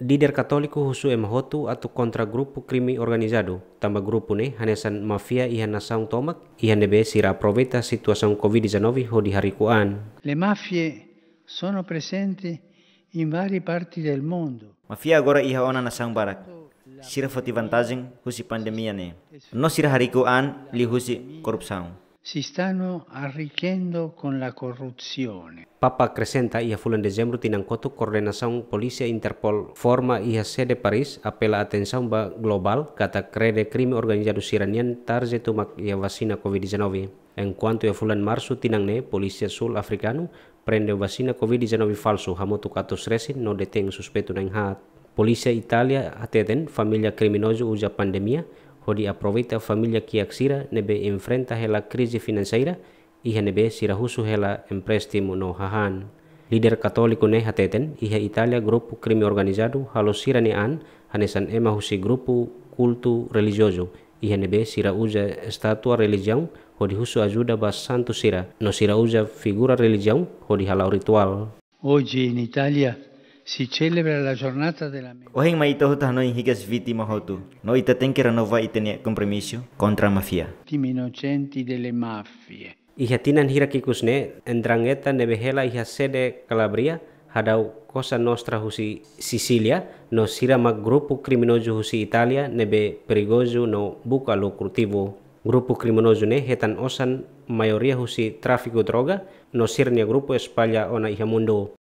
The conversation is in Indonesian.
lider Katoliku husu emhotu atau kontra grupo krimi organizado, tambah grupo ne hanesan mafia ihan nasaung tomak ihan debe sira proveta situasi COVID-19 ho di hari kuan. Le mafie sono presenti in vari parti del mondo. Mafia agora iha ona nasaung barak. Sira foti husi pandemia ne. No sira hari kuan li husi korupsaung si stanno arricchendo con la corruzione. Papa Crescenta ia fulan dezembro koto coordenação polícia Interpol forma ia sede Paris apela atenção ba global kata crede krimi organizado siranian tarje tumak ia vacina COVID-19. Enquanto ia fulan marsu ne polícia sul africano prende vacina COVID-19 falso hamotu katus resin no deteng suspetu nang hat. Polícia Italia ateten familia criminoso uja pandemia hodi aproveita familia ki aksira nebe enfrenta hela crise financeira iha nebe sirahusu hela emprestimu no hahan. Lider katoliku ne hateten iha Italia grupu krimi organizadu halo sira ne an hanesan ema husi grupu kultu religioso iha nebe uja estatua religião hodi husu ajuda ba santu sira no uja figura religiang hodi halau ritual. Oggi in Italia si celebra la jornada de la memoria. Hoy en Maito juntas no enriquece víctimas hotu. No ita ten que renovar y tenia compromiso contra la mafia. Timinocenti delle mafie. Iha tinan hira kikusne, nevehela nebehela iha sede Calabria, hadau cosa nostra husi Sicilia, no sirama grupo criminoso husi Italia, neve perigoso no buca cultivo. Grupo criminoso ne hetan osan mayoría husi tráfico droga, no sirnia grupo España ona iha mundo.